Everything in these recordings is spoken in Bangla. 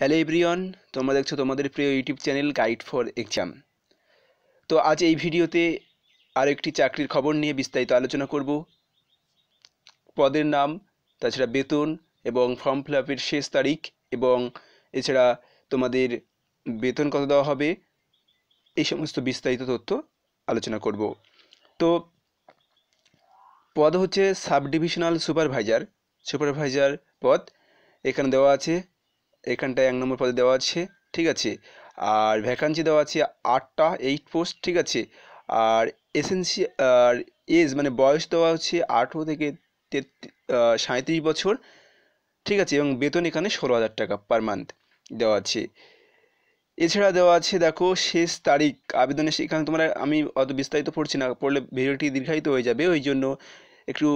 হ্যালো এভরিওয়ান তোমরা দেখছো তোমাদের প্রিয় YouTube channel guide for exam তো আজ এই ভিডিওতে আরও একটি চাকরির খবর নিয়ে বিস্তারিত আলোচনা করব পদের নাম তাছাড়া বেতন এবং ফর্ম ফিল আপের শেষ তারিখ এবং এছাড়া তোমাদের বেতন কত দেওয়া হবে এই সমস্ত বিস্তারিত তথ্য আলোচনা করব তো পদ হচ্ছে সাব ডিভিশনাল সুপারভাইজার সুপারভাইজার পদ এখানে দেওয়া আছে এখানটায় এক নম্বর পদে দেওয়া আছে ঠিক আছে আর ভ্যাকান্সি দেওয়া আছে আটটা এইট পোস্ট ঠিক আছে আর এসেন্সি আর এজ মানে বয়স দেওয়া হচ্ছে আঠেরো থেকে তেত্রিশ বছর ঠিক আছে এবং বেতন এখানে ষোলো হাজার টাকা পার মান্থ দেওয়া আছে এছাড়া দেওয়া আছে দেখো শেষ তারিখ আবেদনের সেখানে তোমরা আমি অত বিস্তারিত পড়ছি না পড়লে ভিডিওটি দীর্ঘায়িত হয়ে যাবে ওই জন্য একটু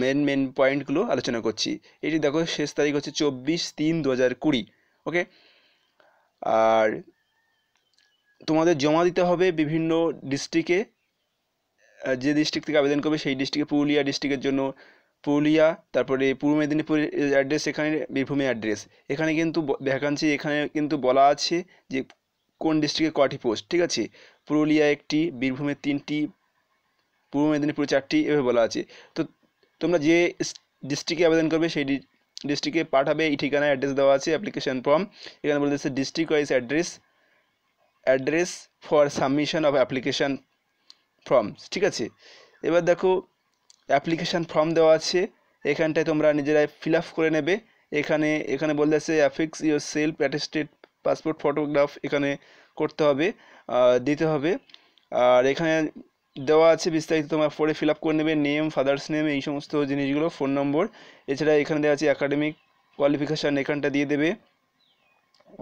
মেন মেন পয়েন্টগুলো আলোচনা করছি এটি দেখো শেষ তারিখ হচ্ছে চব্বিশ তিন দু হাজার কুড়ি ওকে আর তোমাদের জমা দিতে হবে বিভিন্ন ডিস্ট্রিক্টে যে ডিস্ট্রিক্ট থেকে আবেদন করবে সেই ডিস্ট্রিক্টে পুরুলিয়া ডিস্ট্রিক্টের জন্য পুরুলিয়া তারপরে পূর্ব মেদিনীপুর অ্যাড্রেস এখানে বীরভূমের অ্যাড্রেস এখানে কিন্তু ভ্যাকান্সি এখানে কিন্তু বলা আছে যে কোন ডিস্ট্রিক্টে কটি পোস্ট ঠিক আছে পুরুলিয়া একটি বীরভূমের তিনটি পূর্ব মেদিনীপুর চারটি এভাবে বলা আছে তো তোমরা যে ডিস্ট্রিক্টে আবেদন করবে সেই ডিস্ট্রিক্টে পাঠাবে এই ঠিকানায় অ্যাড্রেস দেওয়া আছে অ্যাপ্লিকেশন ফর্ম এখানে বলতেছে district wise address address for submission of application form ঠিক আছে এবার দেখো অ্যাপ্লিকেশান ফর্ম দেওয়া আছে এখানটায় তোমরা নিজেরাই ফিল আপ করে নেবে এখানে এখানে বলে আছে affix your self attested passport photograph এখানে করতে হবে দিতে হবে আর এখানে দেওয়া আছে বিস্তারিত তোমার ফোরে ফিল করে নেবে নেম ফাদার্স নেম এই সমস্ত জিনিসগুলো ফোন নম্বর এছাড়া এখানে দেওয়া আছে অ্যাকাডেমিক কোয়ালিফিকেশান এখানটা দিয়ে দেবে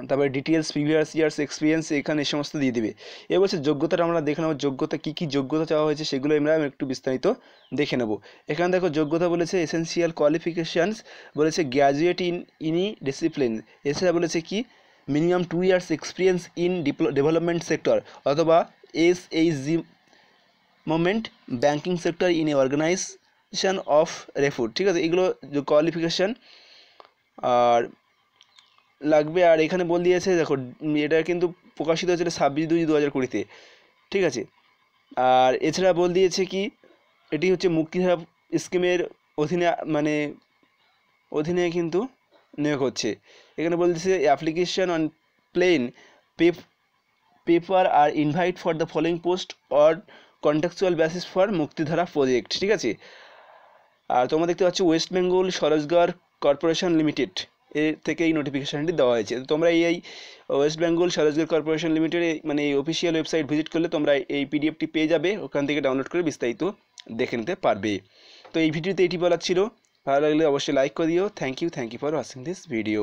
তারপরে ডিটেলস প্রিভিয়াস ইয়ার্স এক্সপিরিয়েন্স এখানে এই সমস্ত দিয়ে দেবে এবার হচ্ছে যোগ্যতাটা আমরা দেখে নেবো যোগ্যতা কী কী যোগ্যতা চাওয়া হয়েছে সেগুলো আমরা একটু বিস্তারিত দেখে নেব এখানে দেখো যোগ্যতা বলেছে এসেন্সিয়াল কোয়ালিফিকেশানস বলেছে গ্র্যাজুয়েট ইন ইনি ডিসিপ্লিন এছাড়া বলেছে কি minimum two years experience in development sector অথবা S H G movement banking sector in a organization of repute ঠিক আছে এগুলো কোয়ালিফিকেশান আর লাগবে আর এখানে বল দিয়েছে দেখো এটা কিন্তু প্রকাশিত হয়েছিল ছাব্বিশ দুই দু হাজার কুড়িতে ঠিক আছে আর এছাড়া বল দিয়েছে কি এটি হচ্ছে মুক্তিধারা স্কিমের অধীনে মানে অধীনে কিন্তু নিয়োগ হচ্ছে এখানে বলছে application on plain paper are invite for the following post or contractual basis for Muktidhara project ঠিক আছে আর তোমরা দেখতে পাচ্ছ West Bengal Swarojgar Corporation Limited এর থেকে এই নোটিফিকেশানটি দেওয়া হয়েছে তোমরা এই West Bengal Swarojgar Corporation Limited মানে এই অফিসিয়াল ওয়েবসাইট ভিজিট করলে তোমরা এই পিডিএফটি পেয়ে যাবে ওখান থেকে ডাউনলোড করে বিস্তারিত দেখে নিতে পারবে তো এই ভিডিওতে এটি বলার ছিল ভালো লাগলে অবশ্যই লাইক করে দিও thank you thank you for watching this video